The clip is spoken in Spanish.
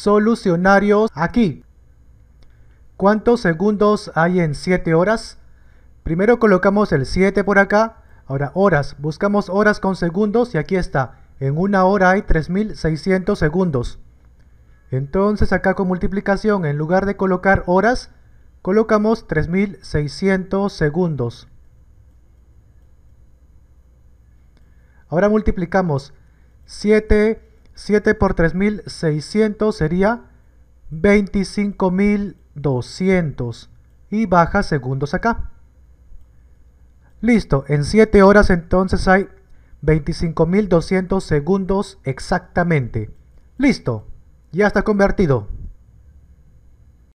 solucionarios aquí. ¿Cuántos segundos hay en 7 horas? Primero colocamos el 7 por acá. Ahora, horas. Buscamos horas con segundos y aquí está. En una hora hay 3600 segundos. Entonces acá con multiplicación, en lugar de colocar horas, colocamos 3600 segundos. Ahora multiplicamos 7 7 por 3600 sería 25200 y baja segundos acá. Listo, en 7 horas entonces hay 25.200 segundos exactamente. Listo, ya está convertido.